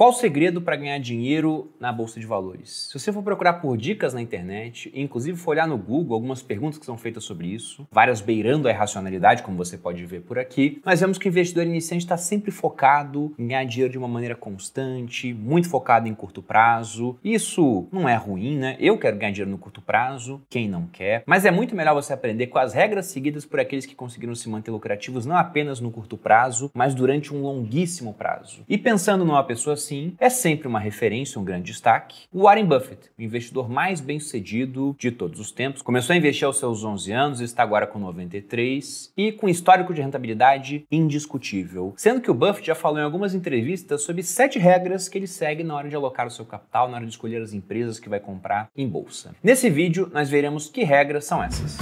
Qual o segredo para ganhar dinheiro na bolsa de valores? Se você for procurar por dicas na internet, inclusive for olhar no Google algumas perguntas que são feitas sobre isso, várias beirando a irracionalidade, como você pode ver por aqui, nós vemos que o investidor iniciante está sempre focado em ganhar dinheiro de uma maneira constante, muito focado em curto prazo. Isso não é ruim, né? Eu quero ganhar dinheiro no curto prazo, quem não quer? Mas é muito melhor você aprender com as regras seguidas por aqueles que conseguiram se manter lucrativos não apenas no curto prazo, mas durante um longuíssimo prazo. E pensando numa pessoa assim, assim, é sempre uma referência, um grande destaque. O Warren Buffett, o investidor mais bem-sucedido de todos os tempos, começou a investir aos seus 11 anos, está agora com 93 e com histórico de rentabilidade indiscutível. Sendo que o Buffett já falou em algumas entrevistas sobre sete regras que ele segue na hora de alocar o seu capital, na hora de escolher as empresas que vai comprar em bolsa. Nesse vídeo, nós veremos que regras são essas.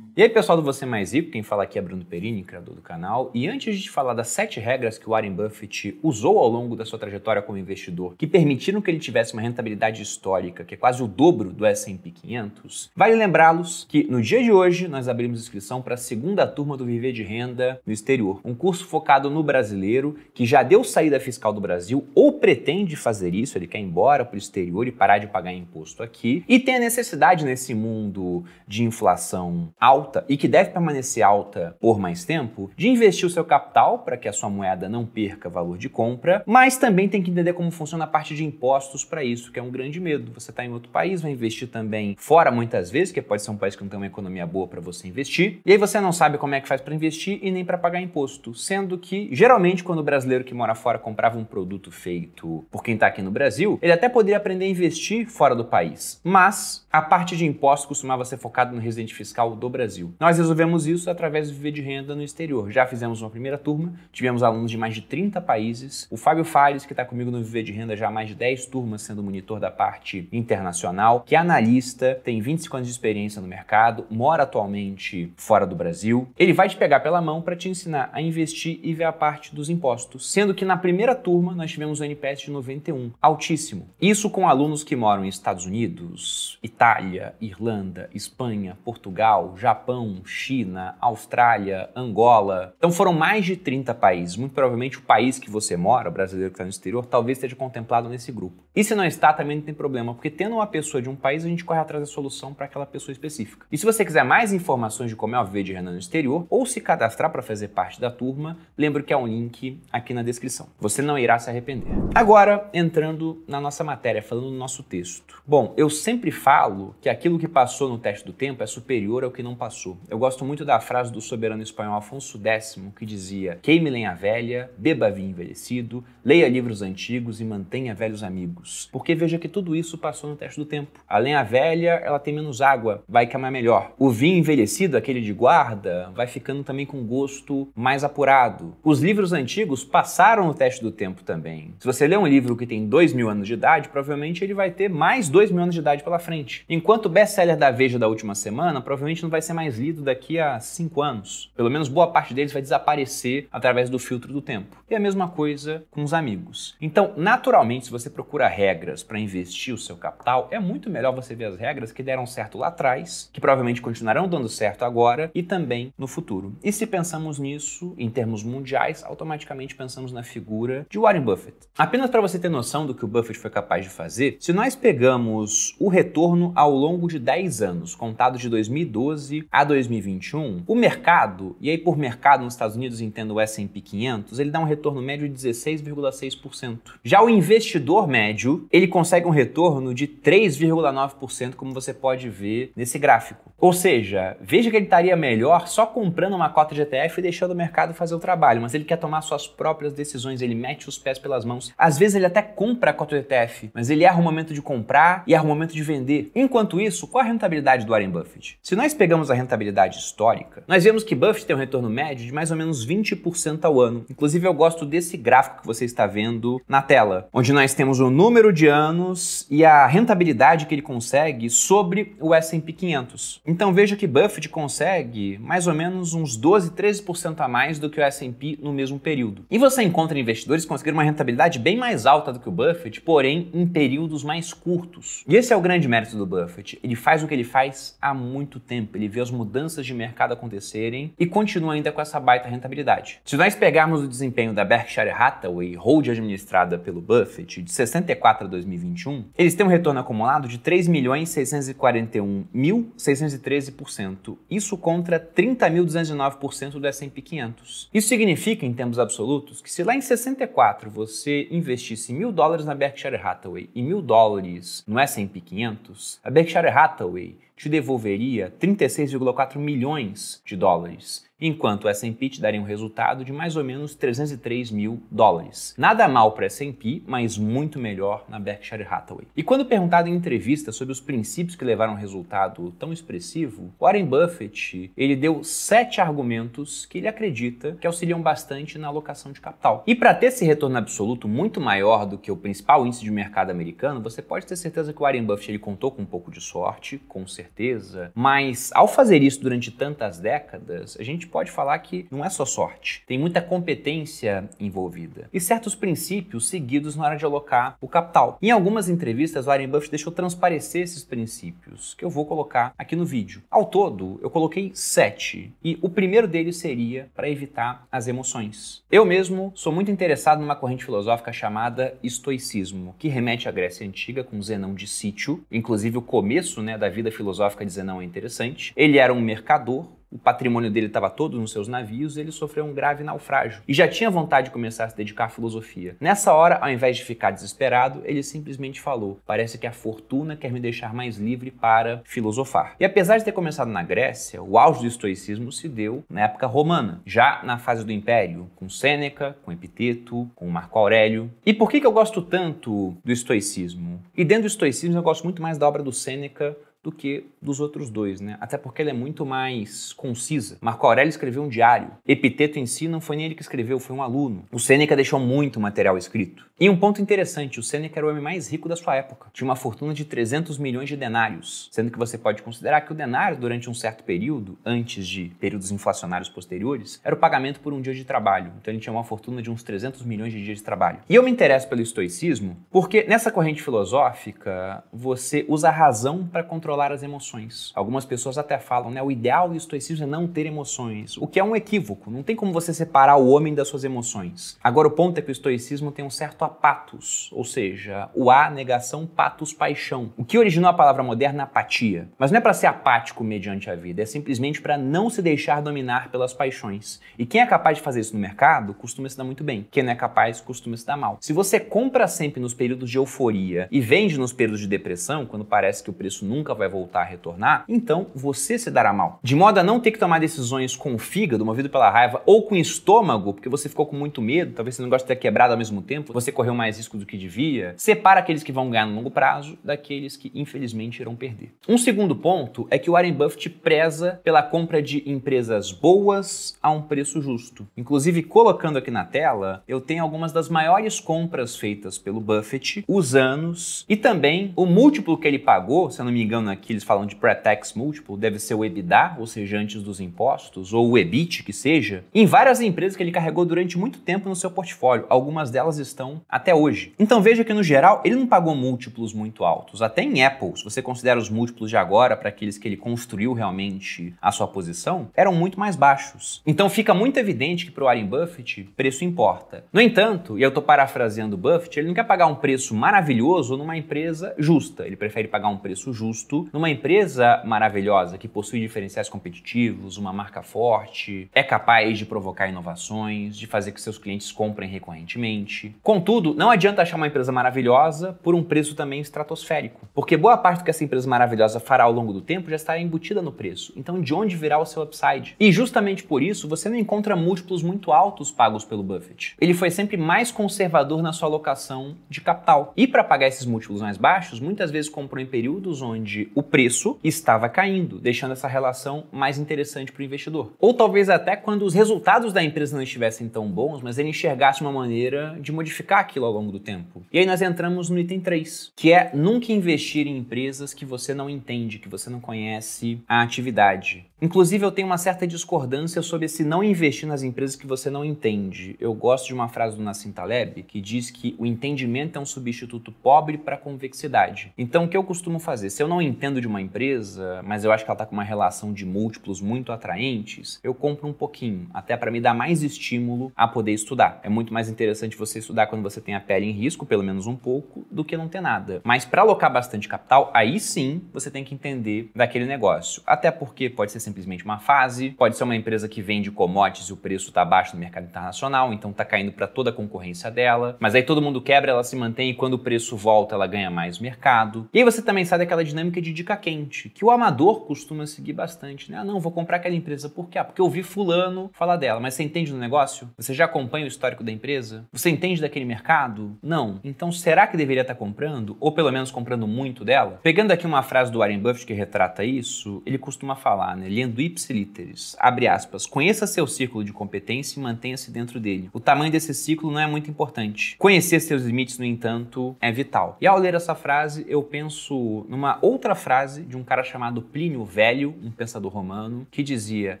E aí, pessoal do Você Mais Rico, quem fala aqui é Bruno Perini, criador do canal. E antes de falar das sete regras que o Warren Buffett usou ao longo da sua trajetória como investidor, que permitiram que ele tivesse uma rentabilidade histórica, que é quase o dobro do S&P 500, vale lembrá-los que no dia de hoje nós abrimos inscrição para a segunda turma do Viver de Renda no Exterior, um curso focado no brasileiro que já deu saída fiscal do Brasil ou pretende fazer isso, ele quer ir embora para o exterior e parar de pagar imposto aqui, e tem a necessidade nesse mundo de inflação alta alta e que deve permanecer alta por mais tempo, de investir o seu capital para que a sua moeda não perca valor de compra, mas também tem que entender como funciona a parte de impostos para isso, que é um grande medo. Você está em outro país, vai investir também fora muitas vezes, que pode ser um país que não tem uma economia boa para você investir, e aí você não sabe como é que faz para investir e nem para pagar imposto, sendo que geralmente quando o brasileiro que mora fora comprava um produto feito por quem está aqui no Brasil, ele até poderia aprender a investir fora do país, mas a parte de impostos costumava ser focada no residente fiscal do Brasil. Brasil. Nós resolvemos isso através do Viver de Renda no exterior. Já fizemos uma primeira turma, tivemos alunos de mais de 30 países. O Fábio Fares, que está comigo no Viver de Renda já há mais de 10 turmas, sendo monitor da parte internacional, que é analista, tem 25 anos de experiência no mercado, mora atualmente fora do Brasil. Ele vai te pegar pela mão para te ensinar a investir e ver a parte dos impostos, sendo que na primeira turma nós tivemos um NPS de 91, altíssimo. Isso com alunos que moram em Estados Unidos, Itália, Irlanda, Espanha, Portugal, Japão, Japão, China, Austrália, Angola. Então foram mais de 30 países. Muito provavelmente o país que você mora, o brasileiro que está no exterior, talvez esteja contemplado nesse grupo. E se não está, também não tem problema, porque tendo uma pessoa de um país, a gente corre atrás da solução para aquela pessoa específica. E se você quiser mais informações de como é o de Renan no exterior, ou se cadastrar para fazer parte da turma, lembro que há é um link aqui na descrição. Você não irá se arrepender. Agora, entrando na nossa matéria, falando do nosso texto. Bom, eu sempre falo que aquilo que passou no teste do tempo é superior ao que não passou eu gosto muito da frase do soberano espanhol Afonso X, que dizia: Queime lenha velha, beba vinho envelhecido, leia livros antigos e mantenha velhos amigos. Porque veja que tudo isso passou no teste do tempo. A lenha velha, ela tem menos água, vai queimar melhor. O vinho envelhecido, aquele de guarda, vai ficando também com gosto mais apurado. Os livros antigos passaram no teste do tempo também. Se você ler um livro que tem dois mil anos de idade, provavelmente ele vai ter mais dois mil anos de idade pela frente. Enquanto o best-seller da Veja da última semana provavelmente não vai ser mais mais lido daqui a cinco anos. Pelo menos boa parte deles vai desaparecer através do filtro do tempo. E a mesma coisa com os amigos. Então, naturalmente, se você procura regras para investir o seu capital, é muito melhor você ver as regras que deram certo lá atrás, que provavelmente continuarão dando certo agora e também no futuro. E se pensamos nisso em termos mundiais, automaticamente pensamos na figura de Warren Buffett. Apenas para você ter noção do que o Buffett foi capaz de fazer, se nós pegamos o retorno ao longo de 10 anos, contados de 2012 a 2021, o mercado, e aí por mercado nos Estados Unidos entendo o S&P 500, ele dá um retorno médio de 16,6%. Já o investidor médio, ele consegue um retorno de 3,9%, como você pode ver nesse gráfico. Ou seja, veja que ele estaria melhor só comprando uma cota de ETF e deixando o mercado fazer o trabalho, mas ele quer tomar suas próprias decisões, ele mete os pés pelas mãos. Às vezes ele até compra a cota de ETF, mas ele erra o momento de comprar e erra o momento de vender. Enquanto isso, qual a rentabilidade do Warren Buffett? Se nós pegamos a rentabilidade histórica, nós vemos que Buffett tem um retorno médio de mais ou menos 20% ao ano. Inclusive, eu gosto desse gráfico que você está vendo na tela, onde nós temos o número de anos e a rentabilidade que ele consegue sobre o S&P 500. Então veja que Buffett consegue mais ou menos uns 12, 13% a mais do que o S&P no mesmo período. E você encontra investidores conseguiram uma rentabilidade bem mais alta do que o Buffett, porém em períodos mais curtos. E esse é o grande mérito do Buffett. Ele faz o que ele faz há muito tempo. Ele vê as mudanças de mercado acontecerem e continua ainda com essa baita rentabilidade. Se nós pegarmos o desempenho da Berkshire Hathaway, hold administrada pelo Buffett, de 64 a 2021, eles têm um retorno acumulado de 3.641.613%, isso contra 30.209% do S&P 500. Isso significa, em termos absolutos, que se lá em 64 você investisse mil dólares na Berkshire Hathaway e mil dólares no S&P 500, a Berkshire Hathaway te devolveria 36,4 milhões de dólares enquanto o S&P te daria um resultado de mais ou menos 303 mil dólares. Nada mal para S&P, mas muito melhor na Berkshire Hathaway. E quando perguntado em entrevista sobre os princípios que levaram a um resultado tão expressivo, Warren Buffett ele deu sete argumentos que ele acredita que auxiliam bastante na alocação de capital. E para ter esse retorno absoluto muito maior do que o principal índice de mercado americano, você pode ter certeza que o Warren Buffett ele contou com um pouco de sorte, com certeza, mas ao fazer isso durante tantas décadas, a gente pode falar que não é só sorte, tem muita competência envolvida e certos princípios seguidos na hora de alocar o capital. Em algumas entrevistas, o Warren Buffett deixou transparecer esses princípios, que eu vou colocar aqui no vídeo. Ao todo, eu coloquei sete e o primeiro deles seria para evitar as emoções. Eu mesmo sou muito interessado numa corrente filosófica chamada estoicismo, que remete à Grécia Antiga com Zenão de Sítio, inclusive o começo né, da vida filosófica de Zenão é interessante. Ele era um mercador, o patrimônio dele estava todo nos seus navios, ele sofreu um grave naufrágio e já tinha vontade de começar a se dedicar à filosofia. Nessa hora, ao invés de ficar desesperado, ele simplesmente falou: Parece que a fortuna quer me deixar mais livre para filosofar. E apesar de ter começado na Grécia, o auge do estoicismo se deu na época romana, já na fase do Império, com Sêneca, com Epiteto, com Marco Aurélio. E por que, que eu gosto tanto do estoicismo? E dentro do estoicismo, eu gosto muito mais da obra do Sêneca do que dos outros dois, né? Até porque ela é muito mais concisa. Marco Aurélio escreveu um diário. Epiteto em si não foi nem ele que escreveu, foi um aluno. O Sêneca deixou muito material escrito. E um ponto interessante, o Sêneca era o homem mais rico da sua época. Tinha uma fortuna de 300 milhões de denários, sendo que você pode considerar que o denário durante um certo período, antes de períodos inflacionários posteriores, era o pagamento por um dia de trabalho. Então ele tinha uma fortuna de uns 300 milhões de dias de trabalho. E eu me interesso pelo estoicismo porque nessa corrente filosófica você usa a razão para controlar controlar as emoções. Algumas pessoas até falam, né? O ideal do estoicismo é não ter emoções, o que é um equívoco. Não tem como você separar o homem das suas emoções. Agora, o ponto é que o estoicismo tem um certo apatos, ou seja, o a negação patos paixão. O que originou a palavra moderna apatia. Mas não é para ser apático mediante a vida, é simplesmente para não se deixar dominar pelas paixões. E quem é capaz de fazer isso no mercado costuma se dar muito bem. Quem não é capaz costuma se dar mal. Se você compra sempre nos períodos de euforia e vende nos períodos de depressão, quando parece que o preço nunca vai vai voltar a retornar, então você se dará mal. De modo a não ter que tomar decisões com o fígado, movido pela raiva, ou com o estômago, porque você ficou com muito medo, talvez você não goste de ter quebrado ao mesmo tempo, você correu mais risco do que devia, separa aqueles que vão ganhar no longo prazo daqueles que infelizmente irão perder. Um segundo ponto é que o Warren Buffett preza pela compra de empresas boas a um preço justo. Inclusive, colocando aqui na tela, eu tenho algumas das maiores compras feitas pelo Buffett, os anos e também o múltiplo que ele pagou, se eu não me engano, que eles falam de pre-tax múltiplo, deve ser o EBITDA, ou seja, antes dos impostos, ou o EBIT, que seja, em várias empresas que ele carregou durante muito tempo no seu portfólio. Algumas delas estão até hoje. Então veja que, no geral, ele não pagou múltiplos muito altos. Até em Apple, se você considera os múltiplos de agora para aqueles que ele construiu realmente a sua posição, eram muito mais baixos. Então fica muito evidente que para o Warren Buffett, preço importa. No entanto, e eu estou parafraseando o Buffett, ele não quer pagar um preço maravilhoso numa empresa justa. Ele prefere pagar um preço justo numa empresa maravilhosa que possui diferenciais competitivos, uma marca forte, é capaz de provocar inovações, de fazer que seus clientes comprem recorrentemente. Contudo, não adianta achar uma empresa maravilhosa por um preço também estratosférico, porque boa parte do que essa empresa maravilhosa fará ao longo do tempo já estará embutida no preço. Então, de onde virá o seu upside? E justamente por isso, você não encontra múltiplos muito altos pagos pelo Buffett. Ele foi sempre mais conservador na sua alocação de capital. E para pagar esses múltiplos mais baixos, muitas vezes comprou em períodos onde o preço estava caindo, deixando essa relação mais interessante para o investidor. Ou talvez até quando os resultados da empresa não estivessem tão bons, mas ele enxergasse uma maneira de modificar aquilo ao longo do tempo. E aí nós entramos no item 3, que é nunca investir em empresas que você não entende, que você não conhece a atividade. Inclusive, eu tenho uma certa discordância sobre esse não investir nas empresas que você não entende. Eu gosto de uma frase do Nassim Taleb que diz que o entendimento é um substituto pobre para a convexidade. Então, o que eu costumo fazer? Se eu não entendo de uma empresa, mas eu acho que ela está com uma relação de múltiplos muito atraentes, eu compro um pouquinho, até para me dar mais estímulo a poder estudar. É muito mais interessante você estudar quando você tem a pele em risco, pelo menos um pouco, do que não ter nada. Mas para alocar bastante capital, aí sim você tem que entender daquele negócio. Até porque pode ser simplesmente uma fase, pode ser uma empresa que vende commodities e o preço está baixo no mercado internacional, então está caindo para toda a concorrência dela, mas aí todo mundo quebra, ela se mantém e quando o preço volta ela ganha mais mercado. E aí você também sai daquela dinâmica de dica quente, que o amador costuma seguir bastante, né? Ah, não, vou comprar aquela empresa por quê? Ah, porque eu vi fulano falar dela, mas você entende do negócio? Você já acompanha o histórico da empresa? Você entende daquele mercado? Não. Então será que deveria estar tá comprando? Ou pelo menos comprando muito dela? Pegando aqui uma frase do Warren Buffett que retrata isso, ele costuma falar, né? lendo ipsiliteris. Abre aspas. Conheça seu círculo de competência e mantenha-se dentro dele. O tamanho desse ciclo não é muito importante. Conhecer seus limites, no entanto, é vital. E ao ler essa frase, eu penso numa outra frase de um cara chamado Plínio Velho, um pensador romano, que dizia: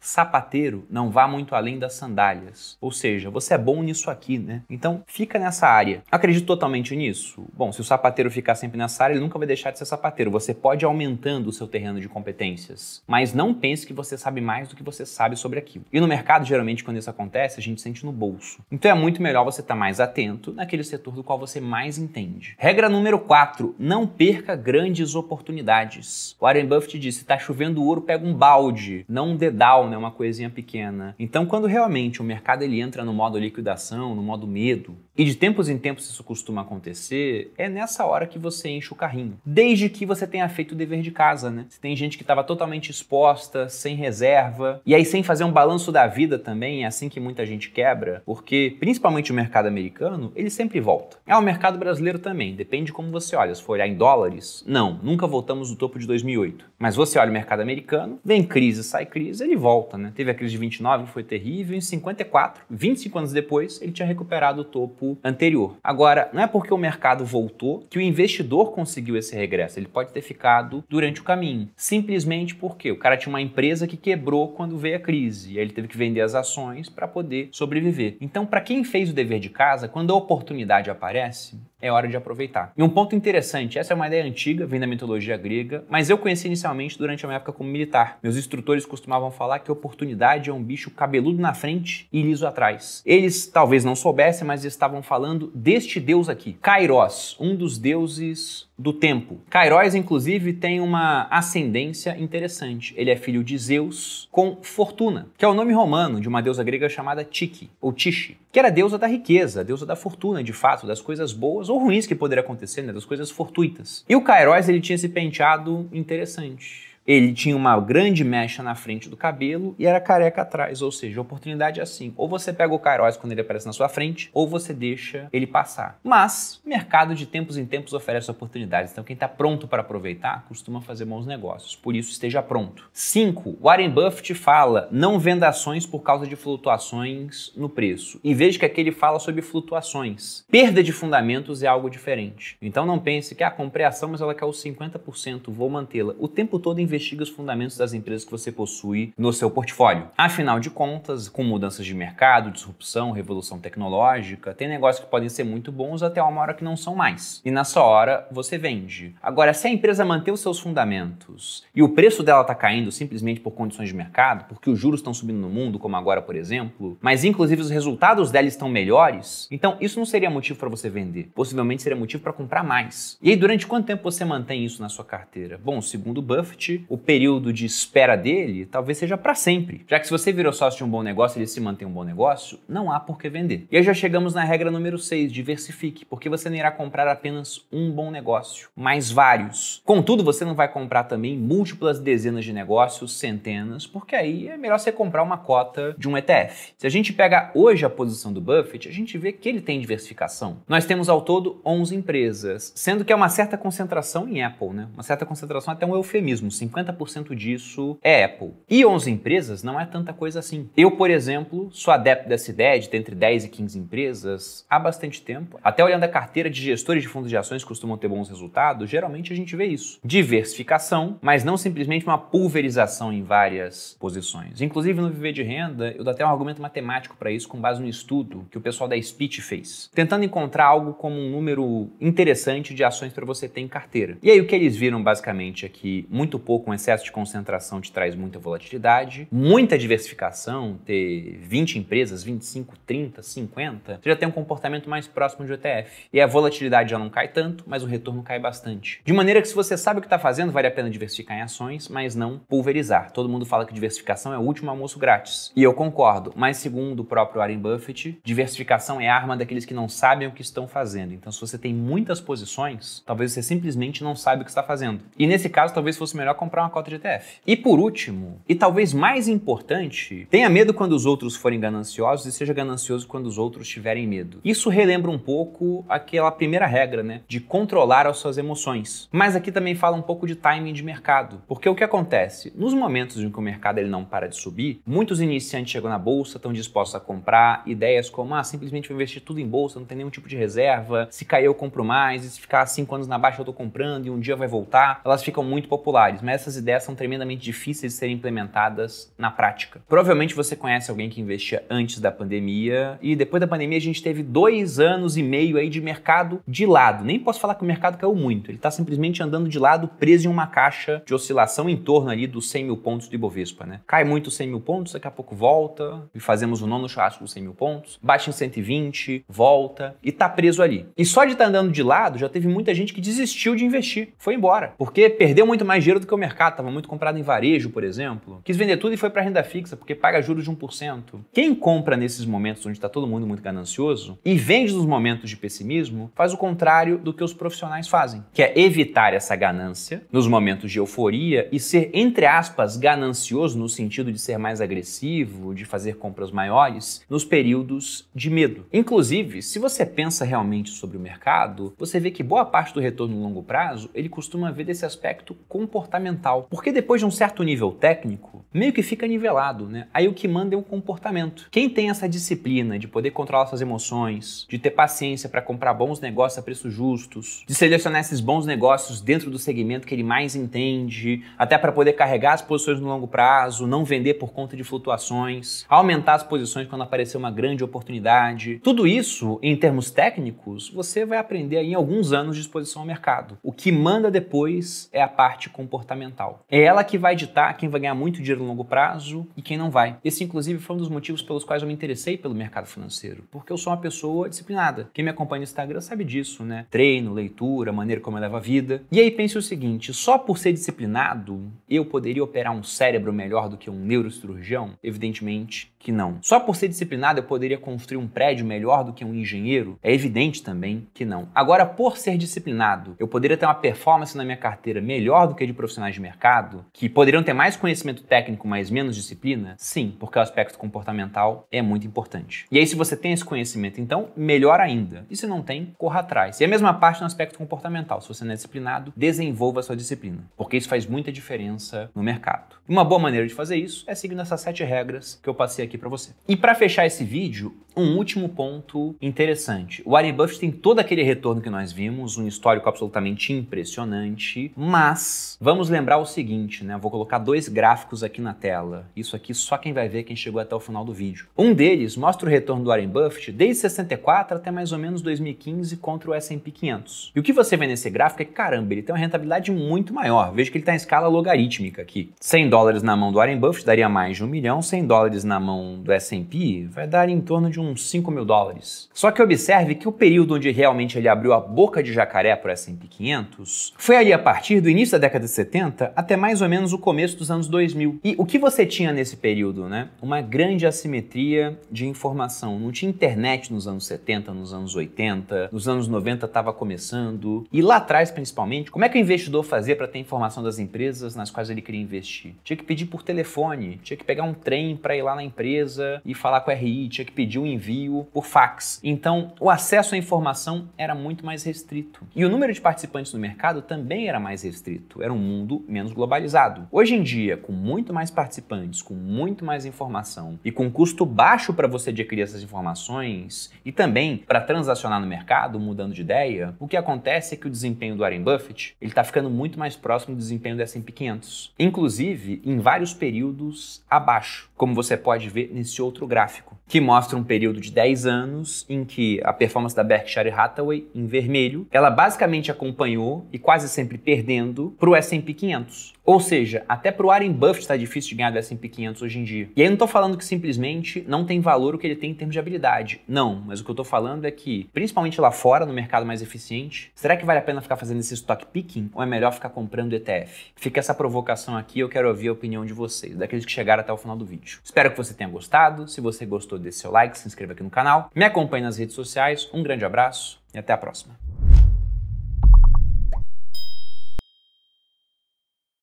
sapateiro não vá muito além das sandálias. Ou seja, você é bom nisso aqui, né? Então fica nessa área. Acredito totalmente nisso. Bom, se o sapateiro ficar sempre nessa área, ele nunca vai deixar de ser sapateiro. Você pode ir aumentando o seu terreno de competências. Mas não pense isso que você sabe mais do que você sabe sobre aquilo. E no mercado, geralmente, quando isso acontece, a gente sente no bolso. Então é muito melhor você estar tá mais atento naquele setor do qual você mais entende. Regra número 4: não perca grandes oportunidades. Warren Buffett disse: está chovendo ouro, pega um balde, não um dedal, né, uma coisinha pequena. Então, quando realmente o mercado ele entra no modo liquidação, no modo medo, e de tempos em tempos isso costuma acontecer, é nessa hora que você enche o carrinho. Desde que você tenha feito o dever de casa, né? Se tem gente que estava totalmente exposta, sem reserva, e aí sem fazer um balanço da vida também, é assim que muita gente quebra, porque principalmente o mercado americano, ele sempre volta. É o mercado brasileiro também, depende de como você olha. Se for olhar em dólares, não, nunca voltamos do topo de 2008. Mas você olha o mercado americano, vem crise, sai crise, ele volta, né? Teve a crise de 29, que foi terrível, em 54, 25 anos depois, ele tinha recuperado o topo tempo anterior. Agora, não é porque o mercado voltou que o investidor conseguiu esse regresso. Ele pode ter ficado durante o caminho. Simplesmente porque o cara tinha uma empresa que quebrou quando veio a crise. E aí ele teve que vender as ações para poder sobreviver. Então, para quem fez o dever de casa, quando a oportunidade aparece, é hora de aproveitar. E um ponto interessante, essa é uma ideia antiga, vem da mitologia grega, mas eu conheci inicialmente durante a minha época como militar. Meus instrutores costumavam falar que oportunidade é um bicho cabeludo na frente e liso atrás. Eles talvez não soubessem, mas estavam falando deste deus aqui, Kairos, um dos deuses do tempo. Cairóis, inclusive, tem uma ascendência interessante. Ele é filho de Zeus com Fortuna, que é o nome romano de uma deusa grega chamada Tiki, ou Tiche, que era deusa da riqueza, deusa da fortuna, de fato, das coisas boas ou ruins que poderiam acontecer, né, das coisas fortuitas. E o Cairóis, ele tinha esse penteado interessante ele tinha uma grande mecha na frente do cabelo e era careca atrás, ou seja, a oportunidade é assim. Ou você pega o Kairos quando ele aparece na sua frente, ou você deixa ele passar. Mas o mercado de tempos em tempos oferece oportunidades, então quem está pronto para aproveitar costuma fazer bons negócios, por isso esteja pronto. 5. Warren Buffett fala: não venda ações por causa de flutuações no preço. E veja que que aquele fala sobre flutuações. Perda de fundamentos é algo diferente. Então não pense que ah, comprei a ação, mas ela caiu 50%, vou mantê-la. O tempo todo em investiga os fundamentos das empresas que você possui no seu portfólio. Afinal de contas, com mudanças de mercado, disrupção, revolução tecnológica, tem negócios que podem ser muito bons até uma hora que não são mais. E nessa hora, você vende. Agora, se a empresa manter os seus fundamentos e o preço dela está caindo simplesmente por condições de mercado, porque os juros estão subindo no mundo, como agora, por exemplo, mas inclusive os resultados dela estão melhores, então isso não seria motivo para você vender. Possivelmente seria motivo para comprar mais. E aí, durante quanto tempo você mantém isso na sua carteira? Bom, segundo Buffett, o período de espera dele talvez seja para sempre. Já que se você virou sócio de um bom negócio, ele se mantém um bom negócio, não há por que vender. E aí já chegamos na regra número 6, diversifique, porque você não irá comprar apenas um bom negócio, mas vários. Contudo, você não vai comprar também múltiplas dezenas de negócios, centenas, porque aí é melhor você comprar uma cota de um ETF. Se a gente pega hoje a posição do Buffett, a gente vê que ele tem diversificação. Nós temos ao todo 11 empresas, sendo que é uma certa concentração em Apple, né? Uma certa concentração até um eufemismo, 50% disso é Apple. E 11 empresas não é tanta coisa assim. Eu, por exemplo, sou adepto dessa ideia de ter entre 10 e 15 empresas há bastante tempo. Até olhando a carteira de gestores de fundos de ações que costumam ter bons resultados, geralmente a gente vê isso. Diversificação, mas não simplesmente uma pulverização em várias posições. Inclusive no Viver de Renda, eu dou até um argumento matemático para isso com base no estudo que o pessoal da Speech fez, tentando encontrar algo como um número interessante de ações para você ter em carteira. E aí o que eles viram basicamente é que muito pouco com excesso de concentração te traz muita volatilidade, muita diversificação, ter 20 empresas, 25, 30, 50, você já tem um comportamento mais próximo de ETF. E a volatilidade já não cai tanto, mas o retorno cai bastante. De maneira que se você sabe o que está fazendo, vale a pena diversificar em ações, mas não pulverizar. Todo mundo fala que diversificação é o último almoço grátis. E eu concordo, mas segundo o próprio Warren Buffett, diversificação é arma daqueles que não sabem o que estão fazendo. Então se você tem muitas posições, talvez você simplesmente não saiba o que está fazendo. E nesse caso, talvez fosse melhor comprar comprar uma cota de ETF. E por último, e talvez mais importante, tenha medo quando os outros forem gananciosos e seja ganancioso quando os outros tiverem medo. Isso relembra um pouco aquela primeira regra, né, de controlar as suas emoções. Mas aqui também fala um pouco de timing de mercado, porque o que acontece? Nos momentos em que o mercado ele não para de subir, muitos iniciantes chegam na bolsa, estão dispostos a comprar ideias como ah, simplesmente vou investir tudo em bolsa, não tem nenhum tipo de reserva, se cair eu compro mais, e se ficar cinco anos na baixa eu tô comprando e um dia vai voltar. Elas ficam muito populares, mas essas ideias são tremendamente difíceis de serem implementadas na prática. Provavelmente você conhece alguém que investia antes da pandemia e depois da pandemia a gente teve dois anos e meio aí de mercado de lado. Nem posso falar que o mercado caiu muito, ele está simplesmente andando de lado preso em uma caixa de oscilação em torno ali dos 100 mil pontos do Ibovespa, né? Cai muito 100 mil pontos, daqui a pouco volta e fazemos o nono churrasco dos 100 mil pontos, baixa em 120, volta e tá preso ali. E só de estar tá andando de lado já teve muita gente que desistiu de investir, foi embora, porque perdeu muito mais dinheiro do que o mercado mercado, estava muito comprado em varejo, por exemplo, quis vender tudo e foi para renda fixa, porque paga juros de 1%. Quem compra nesses momentos onde está todo mundo muito ganancioso e vende nos momentos de pessimismo, faz o contrário do que os profissionais fazem, que é evitar essa ganância nos momentos de euforia e ser, entre aspas, ganancioso no sentido de ser mais agressivo, de fazer compras maiores, nos períodos de medo. Inclusive, se você pensa realmente sobre o mercado, você vê que boa parte do retorno no longo prazo ele costuma ver desse aspecto comportamental porque depois de um certo nível técnico, meio que fica nivelado, né? Aí o que manda é o comportamento. Quem tem essa disciplina de poder controlar suas emoções, de ter paciência para comprar bons negócios a preços justos, de selecionar esses bons negócios dentro do segmento que ele mais entende, até para poder carregar as posições no longo prazo, não vender por conta de flutuações, aumentar as posições quando aparecer uma grande oportunidade. Tudo isso, em termos técnicos, você vai aprender em alguns anos de exposição ao mercado. O que manda depois é a parte comportamental fundamental. É ela que vai ditar quem vai ganhar muito dinheiro no longo prazo e quem não vai. Esse, inclusive, foi um dos motivos pelos quais eu me interessei pelo mercado financeiro, porque eu sou uma pessoa disciplinada. Quem me acompanha no Instagram sabe disso, né? Treino, leitura, maneira como eu levo a vida. E aí pense o seguinte: só por ser disciplinado, eu poderia operar um cérebro melhor do que um neurocirurgião? Evidentemente que não. Só por ser disciplinado, eu poderia construir um prédio melhor do que um engenheiro? É evidente também que não. Agora, por ser disciplinado, eu poderia ter uma performance na minha carteira melhor do que a de profissionais profissionais de mercado que poderiam ter mais conhecimento técnico, mas menos disciplina? Sim, porque o aspecto comportamental é muito importante. E aí, se você tem esse conhecimento, então, melhor ainda. E se não tem, corra atrás. E a mesma parte no aspecto comportamental. Se você não é disciplinado, desenvolva a sua disciplina, porque isso faz muita diferença no mercado. Uma boa maneira de fazer isso é seguindo essas sete regras que eu passei aqui para você. E para fechar esse vídeo, um último ponto interessante. O Warren Buffett tem todo aquele retorno que nós vimos, um histórico absolutamente impressionante, mas vamos lembrar lembrar o seguinte, né? Vou colocar dois gráficos aqui na tela. Isso aqui só quem vai ver quem chegou até o final do vídeo. Um deles mostra o retorno do Warren Buffett desde 64 até mais ou menos 2015 contra o S&P 500. E o que você vê nesse gráfico é que, caramba, ele tem uma rentabilidade muito maior. Veja que ele está em escala logarítmica aqui. 100 dólares na mão do Warren Buffett daria mais de um milhão, 100 dólares na mão do S&P vai dar em torno de uns 5 mil dólares. Só que observe que o período onde realmente ele abriu a boca de jacaré para o S&P 500 foi ali a partir do início da década de 70 até mais ou menos o começo dos anos 2000. E o que você tinha nesse período, né? Uma grande assimetria de informação. Não tinha internet nos anos 70, nos anos 80, nos anos 90 estava começando. E lá atrás, principalmente, como é que o investidor fazia para ter informação das empresas nas quais ele queria investir? Tinha que pedir por telefone, tinha que pegar um trem para ir lá na empresa e falar com a RI, tinha que pedir um envio por fax. Então, o acesso à informação era muito mais restrito. E o número de participantes no mercado também era mais restrito. Era um mundo menos globalizado. Hoje em dia, com muito mais participantes, com muito mais informação e com custo baixo para você adquirir essas informações e também para transacionar no mercado, mudando de ideia, o que acontece é que o desempenho do Warren Buffett ele está ficando muito mais próximo do desempenho do S&P 500, inclusive em vários períodos abaixo, como você pode ver nesse outro gráfico que mostra um período de 10 anos em que a performance da Berkshire Hathaway, em vermelho, ela basicamente acompanhou e quase sempre perdendo para o S&P 500. Ou seja, até para o Warren Buffett está difícil de ganhar do S&P 500 hoje em dia. E aí não estou falando que simplesmente não tem valor o que ele tem em termos de habilidade. Não, mas o que eu estou falando é que, principalmente lá fora, no mercado mais eficiente, será que vale a pena ficar fazendo esse stock picking ou é melhor ficar comprando ETF? Fica essa provocação aqui, eu quero ouvir a opinião de vocês, daqueles que chegaram até o final do vídeo. Espero que você tenha gostado. Se você gostou, dê seu like, se inscreva aqui no canal, me acompanhe nas redes sociais. Um grande abraço e até a próxima.